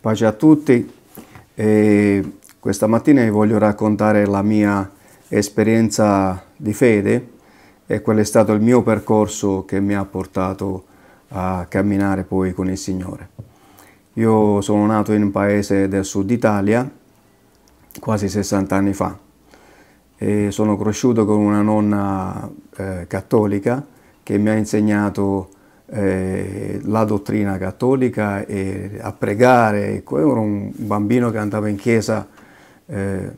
Pace a tutti, e questa mattina vi voglio raccontare la mia esperienza di fede e quello è stato il mio percorso che mi ha portato a camminare poi con il Signore. Io sono nato in un paese del sud Italia quasi 60 anni fa e sono cresciuto con una nonna eh, cattolica che mi ha insegnato a eh, la dottrina cattolica e a pregare. Ecco, ero un bambino che andava in chiesa eh,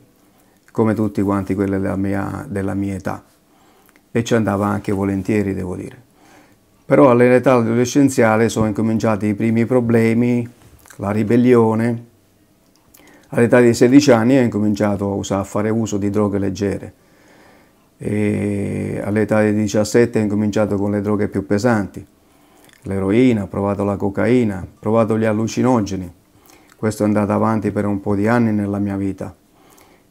come tutti quanti quelli della mia, della mia età e ci andava anche volentieri, devo dire. Però all'età adolescenziale sono incominciati i primi problemi, la ribellione. All'età di 16 anni ho incominciato a fare uso di droghe leggere. all'età di 17 ho incominciato con le droghe più pesanti l'eroina, ho provato la cocaina, ho provato gli allucinogeni. Questo è andato avanti per un po' di anni nella mia vita.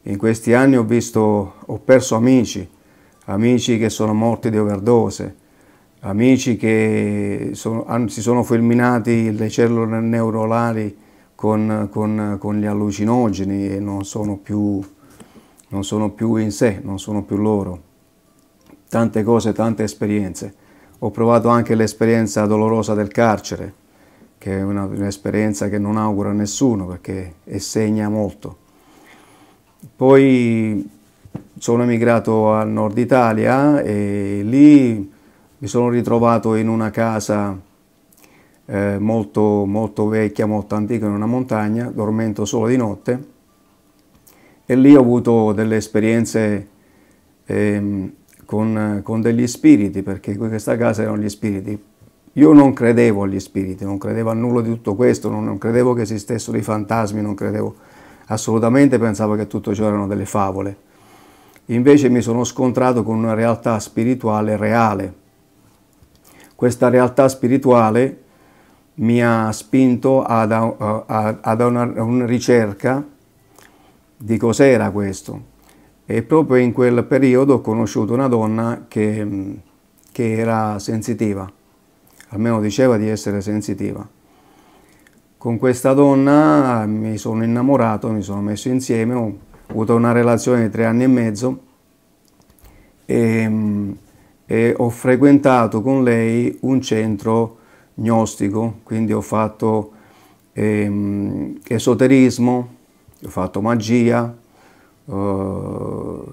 In questi anni ho, visto, ho perso amici, amici che sono morti di overdose, amici che sono, hanno, si sono fulminati le cellule neurolari con, con, con gli allucinogeni e non sono, più, non sono più in sé, non sono più loro. Tante cose, tante esperienze ho provato anche l'esperienza dolorosa del carcere, che è un'esperienza che non augura a nessuno perché segna molto. Poi sono emigrato al nord Italia e lì mi sono ritrovato in una casa eh, molto, molto vecchia, molto antica, in una montagna, dormendo solo di notte e lì ho avuto delle esperienze eh, con, con degli spiriti, perché questa casa erano gli spiriti. Io non credevo agli spiriti, non credevo a nulla di tutto questo, non, non credevo che esistessero i fantasmi, non credevo assolutamente, pensavo che tutto ciò erano delle favole. Invece mi sono scontrato con una realtà spirituale reale. Questa realtà spirituale mi ha spinto ad, ad una ricerca di cos'era questo, e proprio in quel periodo ho conosciuto una donna che, mm, che era sensitiva, almeno diceva di essere sensitiva. Con questa donna eh, mi sono innamorato, mi sono messo insieme, ho avuto una relazione di tre anni e mezzo e, mm, e ho frequentato con lei un centro gnostico, quindi ho fatto ehm, esoterismo, ho fatto magia, eh,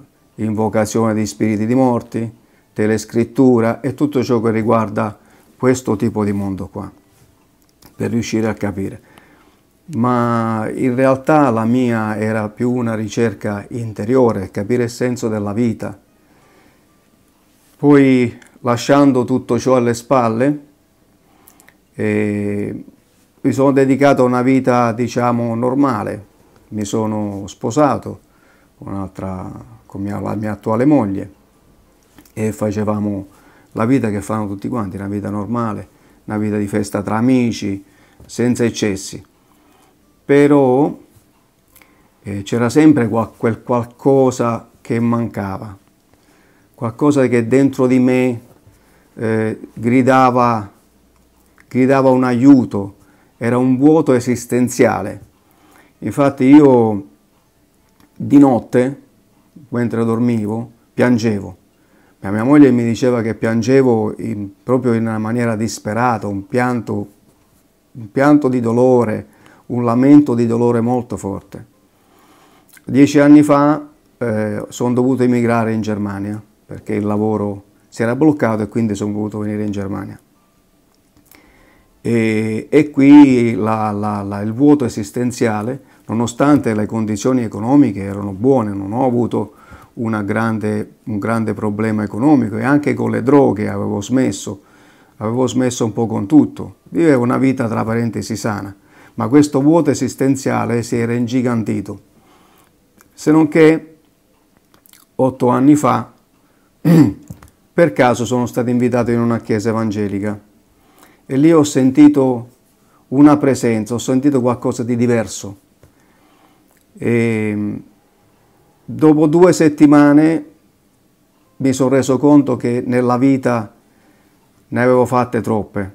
invocazione di spiriti di morti, telescrittura e tutto ciò che riguarda questo tipo di mondo qua, per riuscire a capire. Ma in realtà la mia era più una ricerca interiore, capire il senso della vita. Poi lasciando tutto ciò alle spalle, eh, mi sono dedicato a una vita diciamo normale, mi sono sposato, con, con mia, la mia attuale moglie e facevamo la vita che fanno tutti quanti, una vita normale, una vita di festa tra amici, senza eccessi. Però eh, c'era sempre qual quel qualcosa che mancava, qualcosa che dentro di me eh, gridava, gridava un aiuto, era un vuoto esistenziale. Infatti io di notte, mentre dormivo, piangevo. Mia, mia moglie mi diceva che piangevo in, proprio in una maniera disperata, un pianto, un pianto di dolore, un lamento di dolore molto forte. Dieci anni fa eh, sono dovuto emigrare in Germania perché il lavoro si era bloccato e quindi sono dovuto venire in Germania. E, e qui la, la, la, il vuoto esistenziale, nonostante le condizioni economiche erano buone, non ho avuto grande, un grande problema economico e anche con le droghe avevo smesso, avevo smesso un po' con tutto, vivevo una vita tra parentesi sana, ma questo vuoto esistenziale si era ingigantito. Se non che otto anni fa, per caso sono stato invitato in una chiesa evangelica e lì ho sentito una presenza, ho sentito qualcosa di diverso. E mm, dopo due settimane mi sono reso conto che nella vita ne avevo fatte troppe.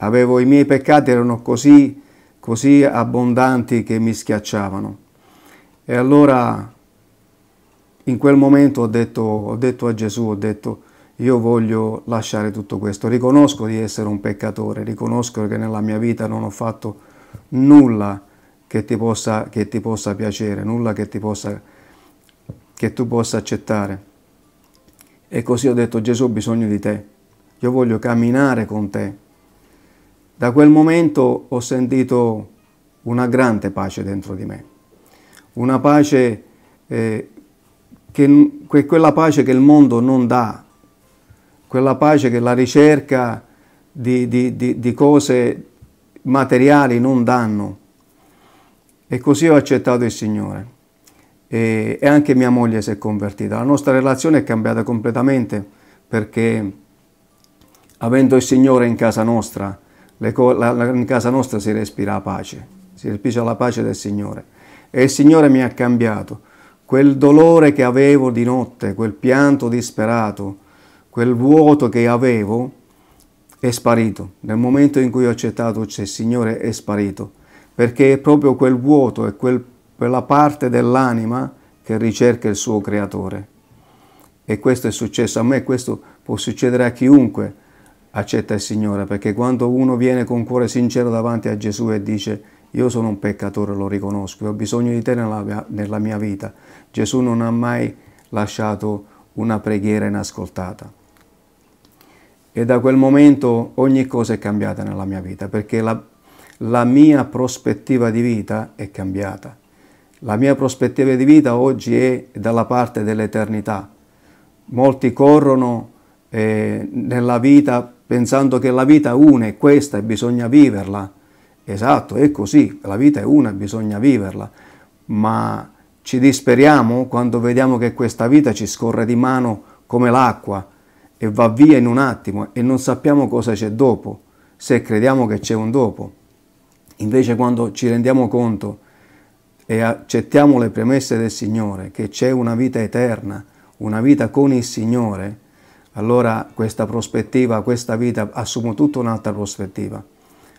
Avevo, I miei peccati erano così, così abbondanti che mi schiacciavano. E allora in quel momento ho detto, ho detto a Gesù, ho detto io voglio lasciare tutto questo. Riconosco di essere un peccatore, riconosco che nella mia vita non ho fatto nulla che ti possa, che ti possa piacere, nulla che, possa, che tu possa accettare. E così ho detto, Gesù ho bisogno di te, io voglio camminare con te. Da quel momento ho sentito una grande pace dentro di me, una pace eh, che, quella pace che il mondo non dà quella pace che la ricerca di, di, di, di cose materiali non danno. E così ho accettato il Signore. E, e anche mia moglie si è convertita. La nostra relazione è cambiata completamente perché avendo il Signore in casa nostra, la, la, in casa nostra si respira pace, si respira la pace del Signore. E il Signore mi ha cambiato. Quel dolore che avevo di notte, quel pianto disperato, quel vuoto che avevo è sparito. Nel momento in cui ho accettato il Signore è sparito, perché è proprio quel vuoto e quel, quella parte dell'anima che ricerca il suo creatore. E questo è successo a me, questo può succedere a chiunque accetta il Signore, perché quando uno viene con cuore sincero davanti a Gesù e dice io sono un peccatore, lo riconosco, ho bisogno di te nella mia, nella mia vita, Gesù non ha mai lasciato una preghiera inascoltata e da quel momento ogni cosa è cambiata nella mia vita perché la, la mia prospettiva di vita è cambiata. La mia prospettiva di vita oggi è dalla parte dell'eternità. Molti corrono eh, nella vita pensando che la vita è una è questa e bisogna viverla. Esatto, è così, la vita è una e bisogna viverla, ma ci disperiamo quando vediamo che questa vita ci scorre di mano come l'acqua, e va via in un attimo e non sappiamo cosa c'è dopo, se crediamo che c'è un dopo. Invece quando ci rendiamo conto e accettiamo le premesse del Signore, che c'è una vita eterna, una vita con il Signore, allora questa prospettiva, questa vita assume tutta un'altra prospettiva.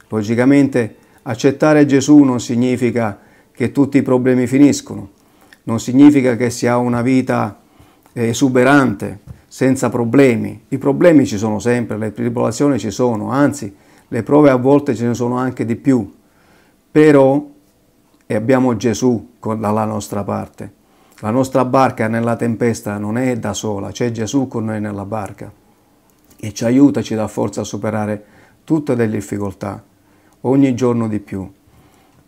Logicamente accettare Gesù non significa che tutti i problemi finiscono, non significa che si ha una vita eh, esuberante, senza problemi. I problemi ci sono sempre, le tribolazioni ci sono, anzi le prove a volte ce ne sono anche di più, però abbiamo Gesù dalla nostra parte. La nostra barca nella tempesta non è da sola, c'è Gesù con noi nella barca e ci aiuta, ci dà forza a superare tutte le difficoltà, ogni giorno di più.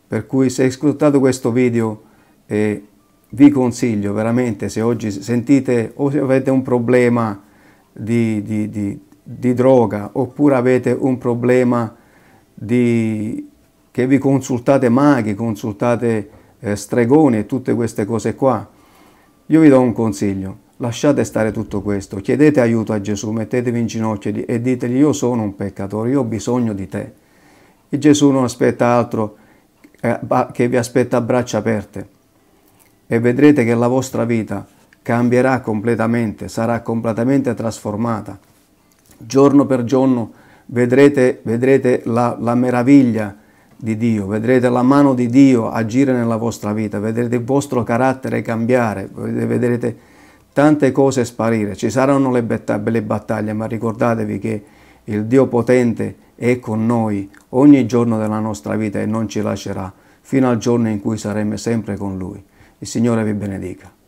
Per cui se hai ascoltato questo video e vi consiglio veramente se oggi sentite o se avete un problema di, di, di, di droga oppure avete un problema di, che vi consultate maghi, consultate eh, stregoni e tutte queste cose qua, io vi do un consiglio. Lasciate stare tutto questo, chiedete aiuto a Gesù, mettetevi in ginocchio e ditegli io sono un peccatore, io ho bisogno di te. E Gesù non aspetta altro eh, che vi aspetta a braccia aperte e vedrete che la vostra vita cambierà completamente, sarà completamente trasformata. Giorno per giorno vedrete, vedrete la, la meraviglia di Dio, vedrete la mano di Dio agire nella vostra vita, vedrete il vostro carattere cambiare, vedrete tante cose sparire, ci saranno le, le battaglie, ma ricordatevi che il Dio potente è con noi ogni giorno della nostra vita e non ci lascerà fino al giorno in cui saremo sempre con Lui. Il Signore vi benedica.